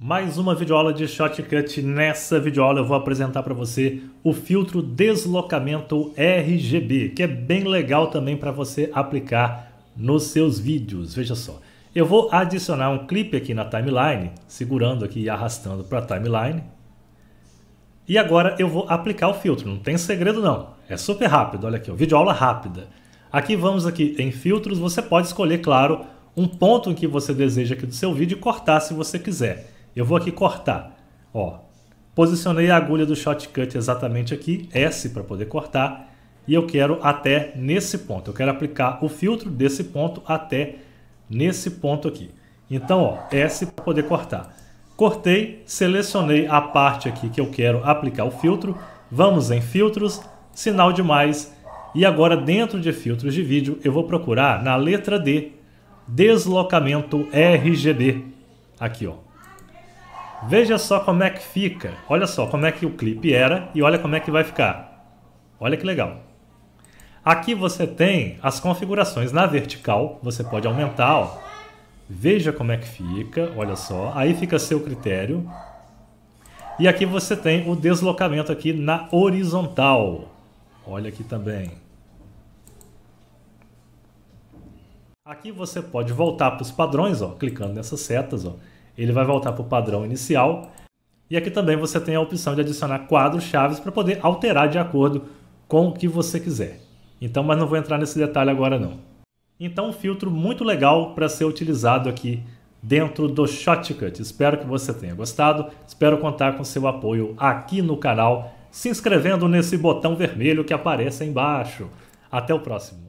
Mais uma videoaula de Shotcut. Nessa videoaula eu vou apresentar para você o filtro deslocamento RGB, que é bem legal também para você aplicar nos seus vídeos. Veja só, eu vou adicionar um clipe aqui na timeline, segurando aqui e arrastando para a timeline. E agora eu vou aplicar o filtro, não tem segredo não, é super rápido, olha aqui, ó, videoaula rápida. Aqui vamos aqui em filtros, você pode escolher, claro, um ponto em que você deseja aqui do seu vídeo e cortar se você quiser. Eu vou aqui cortar. Ó, posicionei a agulha do shortcut exatamente aqui, S para poder cortar, e eu quero até nesse ponto. Eu quero aplicar o filtro desse ponto até nesse ponto aqui. Então, ó, S para poder cortar. Cortei, selecionei a parte aqui que eu quero aplicar o filtro. Vamos em filtros, sinal de mais. E agora dentro de filtros de vídeo, eu vou procurar na letra D, deslocamento RGB. Aqui, ó. Veja só como é que fica. Olha só como é que o clipe era e olha como é que vai ficar. Olha que legal. Aqui você tem as configurações na vertical, você pode aumentar, ó. Veja como é que fica, olha só. Aí fica seu critério. E aqui você tem o deslocamento aqui na horizontal. Olha aqui também. Aqui você pode voltar para os padrões, ó, clicando nessas setas, ó ele vai voltar para o padrão inicial. E aqui também você tem a opção de adicionar quadros chaves para poder alterar de acordo com o que você quiser. Então, mas não vou entrar nesse detalhe agora não. Então, um filtro muito legal para ser utilizado aqui dentro do Shotcut. Espero que você tenha gostado, espero contar com seu apoio aqui no canal, se inscrevendo nesse botão vermelho que aparece embaixo. Até o próximo.